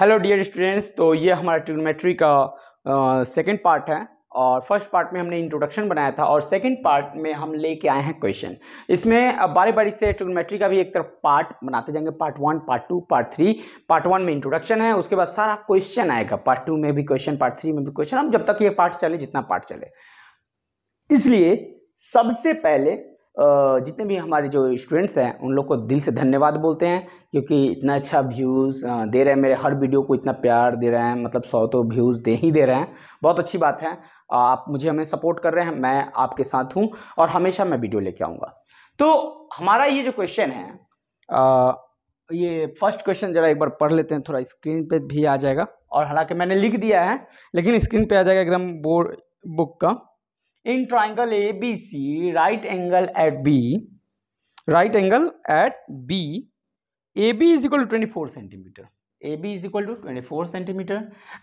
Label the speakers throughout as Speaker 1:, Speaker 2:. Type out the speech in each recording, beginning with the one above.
Speaker 1: hello dear students तो ये हमारा ट्रिग्नोमेट्री का सेकंड पार्ट है और फर्स्ट पार्ट में हमने इंट्रोडक्शन बनाया था और सेकंड पार्ट में हम लेके आए हैं क्वेश्चन इसमें अब बारी बारी से ट्रिग्नोमेट्री का भी एक तरफ पार्ट बनाते जाएंगे part one part two part three part one में इंट्रोडक्शन है उसके बाद सारा क्वेश्चन आएगा पार्ट टू में भी क्वेश्चन पार्ट थ्री में भी क्वेश्चन हम जब तक ये पार्ट चले जितना पार्ट चले इसलिए सबसे पहले जितने भी हमारे जो स्टूडेंट्स हैं उन लोग को दिल से धन्यवाद बोलते हैं क्योंकि इतना अच्छा व्यूज़ दे रहे हैं मेरे हर वीडियो को इतना प्यार दे रहे हैं मतलब सौ तो व्यूज़ दे ही दे रहे हैं बहुत अच्छी बात है आप मुझे हमें सपोर्ट कर रहे हैं मैं आपके साथ हूँ और हमेशा मैं वीडियो लेके आऊँगा तो हमारा ये जो क्वेश्चन है आ, ये फर्स्ट क्वेश्चन ज़रा एक बार पढ़ लेते हैं थोड़ा स्क्रीन पे भी आ जाएगा और हालांकि मैंने लिख दिया है लेकिन स्क्रीन पे आ जाएगा एकदम बोर्ड बुक का in triangle A B C right angle at B right angle at B A B is equal to twenty four centimetre A B is equal to twenty four centimetre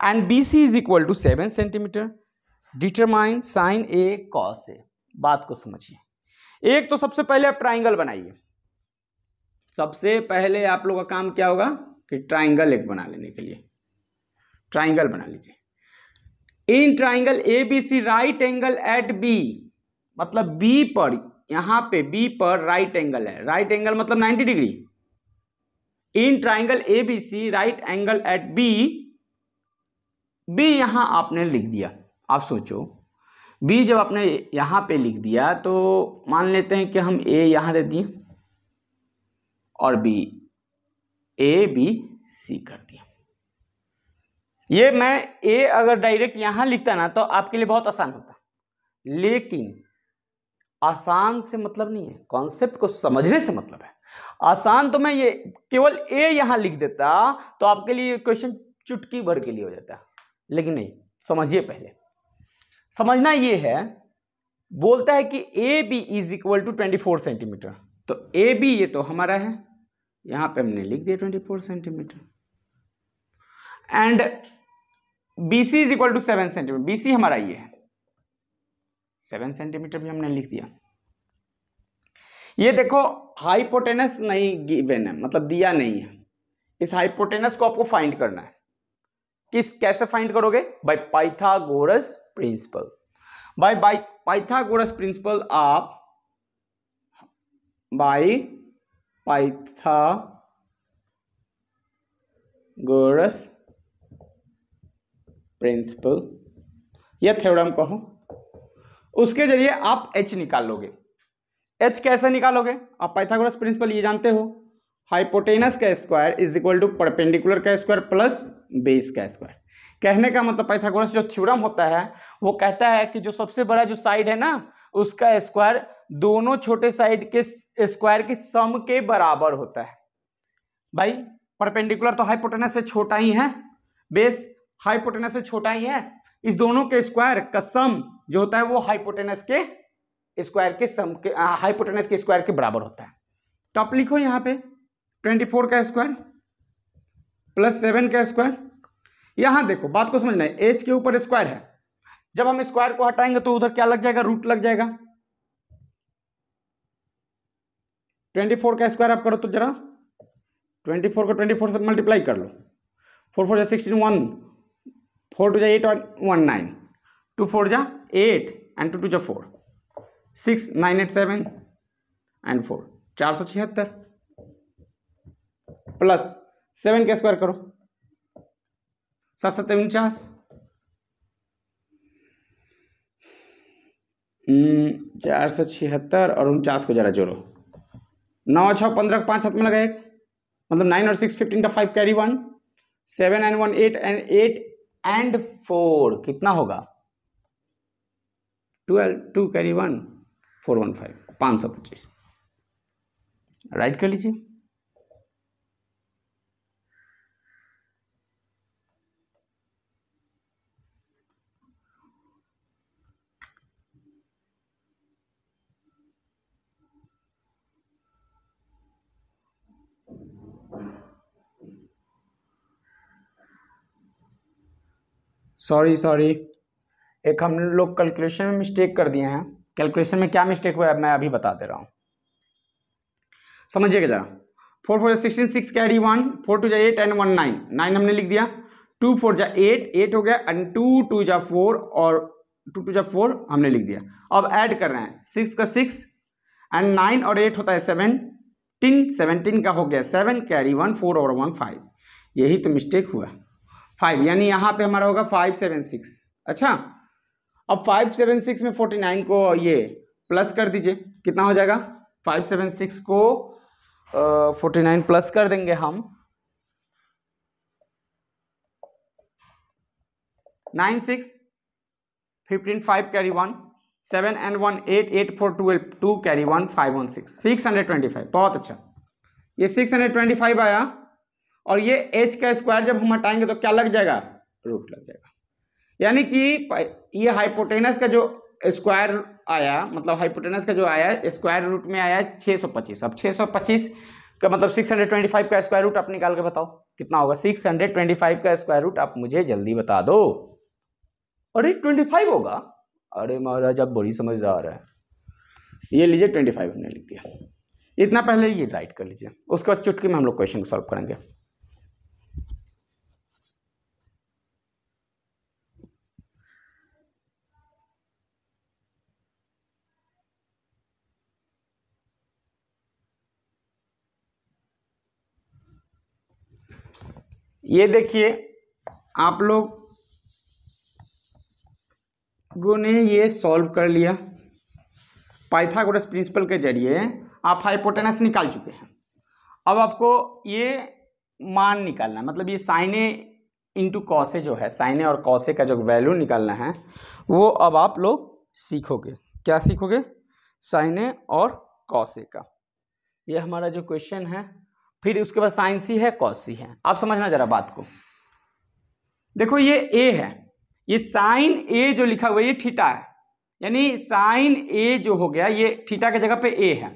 Speaker 1: and B C is equal to seven centimetre determine sine A cos A बात को समझिए एक तो सबसे पहले आप triangle बनाइए सबसे पहले आप लोग का काम क्या होगा कि ट्राइंगल एक बना लेने के लिए ट्राइंगल बना लीजिए in triangle A B C right angle at B मतलब बी पर यहां पे बी पर राइट एंगल है राइट एंगल मतलब 90 degree in triangle A B C right angle at B B यहां आपने लिख दिया आप सोचो बी जब आपने यहां पे लिख दिया तो मान लेते हैं कि हम ए यहां दे दिए और बी ए बी सी कर दिया ये मैं ए अगर डायरेक्ट यहां लिखता ना तो आपके लिए बहुत आसान होता लेकिन आसान से मतलब नहीं है कॉन्सेप्ट को समझने से मतलब है आसान तो मैं ये केवल ए यहां लिख देता तो आपके लिए क्वेश्चन चुटकी भर के लिए हो जाता लेकिन नहीं समझिए पहले समझना ये है बोलता है कि A B is equal to twenty four centimetre तो ए बी ये तो हमारा है यहाँ पे हमने लिख दिया twenty four centimetre and B C is equal to seven centimetre B C हमारा ये है सेवन सेंटीमीटर भी हमने लिख दिया ये देखो हाइपोटेनस नहीं गिवेन है मतलब दिया नहीं है इस हाइपोटेनस को आपको फाइंड करना है किस कैसे फाइंड करोगे by Pythagoras principle by by Pythagoras principle आप बाय पाइथागोरस प्रिंसिपल या थ्योरम कहो उसके जरिए आप एच निकाल लोगे एच कैसे निकालोगे आप पाइथागोरस प्रिंसिपल ये जानते हो हाइपोटेनस का square is equal to perpendicular का स्क्वायर प्लस बेस का स्क्वायर कहने का मतलब पाइथागोरस जो थ्योरम होता है वो कहता है कि जो सबसे बड़ा जो साइड है ना उसका स्क्वायर दोनों छोटे साइड के स्क्वायर के सम के बराबर होता है भाई परपेंडिकुलर तो हाइपोटेनस से छोटा ही है बेस हाइपोटेनस से छोटा ही है इस दोनों के स्क्वायर का सम जो होता है वो हाइपोटेनस के स्क्वायर के सम के हाइपोटेनस के स्क्वायर के बराबर होता है तो आप लिखो यहां पे 24 का स्क्वायर प्लस सेवन का स्क्वायर यहां देखो बात को समझना है एच के ऊपर स्क्वायर है जब हम स्क्वायर को हटाएंगे तो उधर क्या लग जाएगा रूट लग जाएगा 24 का स्क्वायर आप करो तो जरा 24 को 24 से मल्टीप्लाई कर लो four four sixteen one four two जा एट और वन नाइन टू फोर जा एट एंड टू टू जा four six nine eight seven and four चार सौ छिहत्तर प्लस सेवन का स्क्वायर करो सात सत्तर उनचास हम्म, चार सौ छिहत्तर और उनचास को जरा जोड़ो नौ छः पंद्रह को पाँच हाथ में लगा एक मतलब नाइन और सिक्स फिफ्टीन का five carry one seven and one eight and eight and four कितना होगा twelve two carry one four one five पाँच सौ पच्चीस राइट कर लीजिए सॉरी सॉरी एक हम लोग कैलकुलेशन में मिस्टेक कर दिए हैं कैलकुलेशन में क्या मिस्टेक हुआ है मैं अभी बता दे रहा हूँ समझिएगा जरा four four sixteen six carry one four two जा eight and one nine nine हमने लिख दिया टू फोर जा एट एट हो गया एंड टू टू जा फोर और टू टू जा फोर हमने लिख दिया अब ऐड कर रहे हैं सिक्स का सिक्स एंड नाइन और एट होता है सेवन टीन सेवनटीन का हो गया सेवन कैरी वन फोर और वन फाइव यही तो मिस्टेक हुआ है फाइव यानी यहाँ पे हमारा होगा फाइव सेवन सिक्स अच्छा अब फाइव सेवन सिक्स में फोर्टी नाइन को ये प्लस कर दीजिए कितना हो जाएगा फाइव सेवन सिक्स को फोर्टी नाइन प्लस कर देंगे हम nine six fifteen five carry one seven and one eight eight four twelve two carry one five one six six hundred twenty five बहुत अच्छा ये सिक्स हंड्रेड ट्वेंटी फाइव आया और ये एच का स्क्वायर जब हम हटाएंगे तो क्या लग जाएगा रूट लग जाएगा यानी कि ये हाइपोटेनस का जो स्क्वायर आया मतलब हाइपोटेनस का जो आया स्क्वायर रूट में आया छः सौ पच्चीस अब छः सौ पच्चीस का मतलब सिक्स हंड्रेड ट्वेंटी फाइव का स्क्वायर रूट आप निकाल के बताओ कितना होगा सिक्स हंड्रेड ट्वेंटी फाइव का स्क्वायर रूट आप मुझे जल्दी बता दो अरे ट्वेंटी फाइव होगा अरे महाराज आप बड़ी समझदार है ये लीजिए ट्वेंटी फाइव हमने लिख दिया इतना पहले ये राइट कर लीजिए उसके बाद चुटकी में हम लोग क्वेश्चन को सॉल्व करेंगे ये देखिए आप लोगों ने ये सॉल्व कर लिया पाइथागोरस प्रिंसिपल के जरिए आप हाइपोटेनस निकाल चुके हैं अब आपको ये मान निकालना है मतलब ये साइने इंटू कौसे जो है साइने और कौसे का जो वैल्यू निकालना है वो अब आप लोग सीखोगे क्या सीखोगे साइने और कौसे का ये हमारा जो क्वेश्चन है फिर उसके बाद साइन सी है कॉस सी है आप समझना जरा बात को देखो ये ए है ये साइन ए जो लिखा हुआ है ये ठीटा है यानी साइन ए जो हो गया ये ठीटा के जगह पे ए है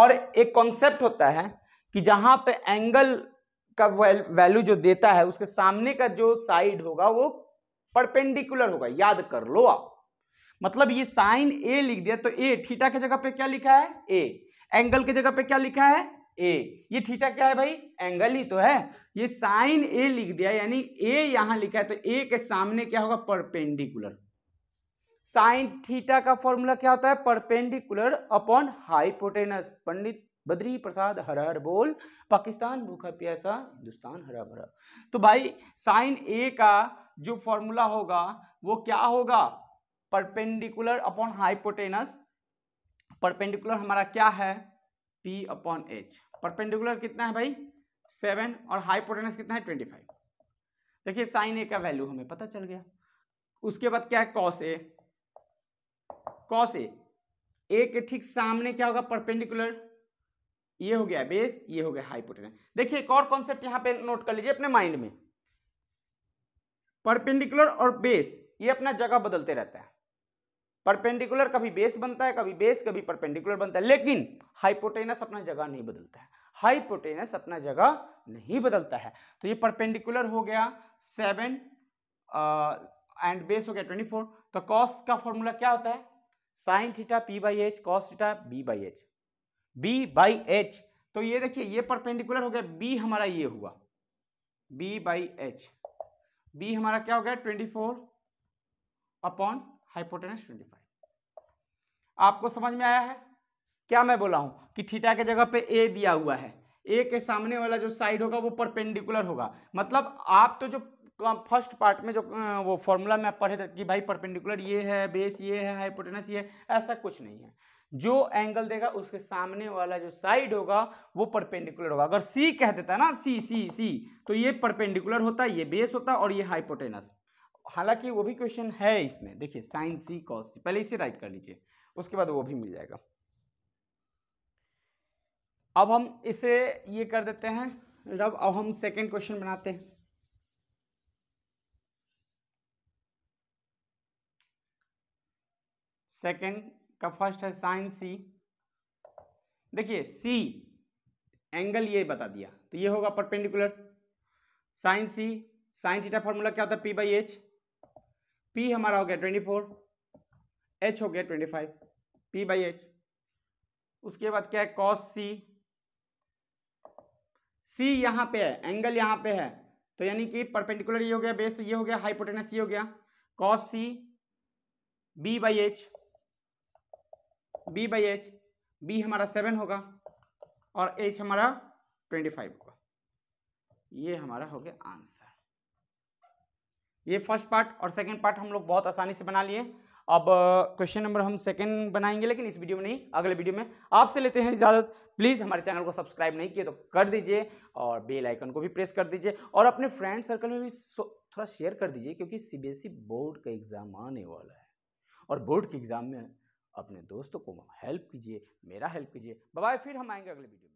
Speaker 1: और एक कॉन्सेप्ट होता है कि जहां पे एंगल का वैल्यू जो देता है उसके सामने का जो साइड होगा वो परपेंडिकुलर होगा याद कर लो आप मतलब ये साइन ए लिख दिया तो ए ठीटा के जगह पे क्या लिखा है ए एंगल के जगह पे क्या लिखा है ए ये थीटा क्या है भाई एंगल ही तो है ये साइन ए लिख दिया यानी ए यहां लिखा है तो ए के सामने क्या होगा परपेंडिकुलर साइन थीटा का फॉर्मूला क्या होता है perpendicular upon hypotenuse Pandit Badri Prasad हर हर बोल पाकिस्तान भूखा प्यासा हिंदुस्तान हरा भरा तो भाई साइन ए का जो फॉर्मूला होगा वो क्या होगा परपेंडिकुलर अपॉन हाइपोटेनस परपेंडिकुलर हमारा क्या है पी अपॉन एच परपेंडिकुलर कितना है भाई सेवन और हाईपोटेनस कितना है ट्वेंटी फाइव देखिए साइन ए का वैल्यू हमें पता चल गया उसके बाद क्या है कॉस ए कॉस ए ए के ठीक सामने क्या होगा परपेंडिकुलर ये हो गया बेस ये हो गया हाईपोटेनस देखिए एक और कॉन्सेप्ट यहां पे नोट कर लीजिए अपने माइंड में परपेंडिकुलर और बेस ये अपना जगह बदलते रहता है परपेंडिकुलर कभी बेस बनता है कभी बेस कभी परपेंडिकुलर बनता है लेकिन हाइपोटेनस अपना जगह नहीं बदलता है हाइपोटेनस अपना जगह नहीं बदलता है तो ये परपेंडिकुलर हो गया सेवन एंड बेस हो गया ट्वेंटी फोर तो कॉस का फॉर्मूला क्या होता है sine theta P by H cos theta B by H B by H तो ये देखिए ये परपेंडिकुलर हो गया बी हमारा ये हुआ बी बाई एच बी हमारा क्या हो गया twenty four upon hypotenuse twenty आपको समझ में आया है क्या मैं बोला हूँ कि थीटा के जगह पे ए दिया हुआ है ए के सामने वाला जो साइड होगा वो परपेंडिकुलर होगा मतलब आप तो जो फर्स्ट पार्ट में जो वो फॉर्मूला में पढ़े थे कि भाई परपेंडिकुलर ये है बेस ये है हाइपोटेनस ये है ऐसा कुछ नहीं है जो एंगल देगा उसके सामने वाला जो साइड होगा वो परपेंडिकुलर होगा अगर सी कह देता है ना सी सी सी तो ये परपेंडिकुलर होता है ये बेस होता है और ये हाइपोटेनस हालांकि वो भी क्वेश्चन है इसमें देखिए साइन सी कॉस सी पहले इसे राइट कर लीजिए उसके बाद वो भी मिल जाएगा अब हम इसे ये कर देते हैं रब अब हम सेकेंड क्वेश्चन बनाते हैं सेकेंड का फर्स्ट है साइन सी देखिए सी एंगल ये बता दिया तो ये होगा perpendicular sine C sine theta formula क्या होता है पी बाई एच P हमारा हो गया ट्वेंटी फोर एच हो गया twenty five P by H उसके बाद क्या है कॉस सी सी यहाँ पे है एंगल यहाँ पे है तो यानी कि परपेंडिकुलर ये हो गया बेस ये हो गया हाइपोटेनस ये हो गया cos C B by H B by H B हमारा सेवन होगा और एच हमारा ट्वेंटी फाइव होगा ये हमारा हो गया आंसर ये फर्स्ट पार्ट और सेकेंड पार्ट हम लोग बहुत आसानी से बना लिए अब क्वेश्चन नंबर हम सेकेंड बनाएंगे लेकिन इस वीडियो में नहीं अगले वीडियो में आपसे लेते हैं इजाज़त प्लीज़ हमारे चैनल को सब्सक्राइब नहीं किए तो कर दीजिए और बेल आइकन को भी प्रेस कर दीजिए और अपने फ्रेंड सर्कल में भी थोड़ा शेयर कर दीजिए क्योंकि सीबीएसई बोर्ड e का एग्ज़ाम आने वाला है और बोर्ड के एग्ज़ाम में अपने दोस्तों को हेल्प कीजिए मेरा हेल्प कीजिए बाय फिर हम आएंगे अगले वीडियो में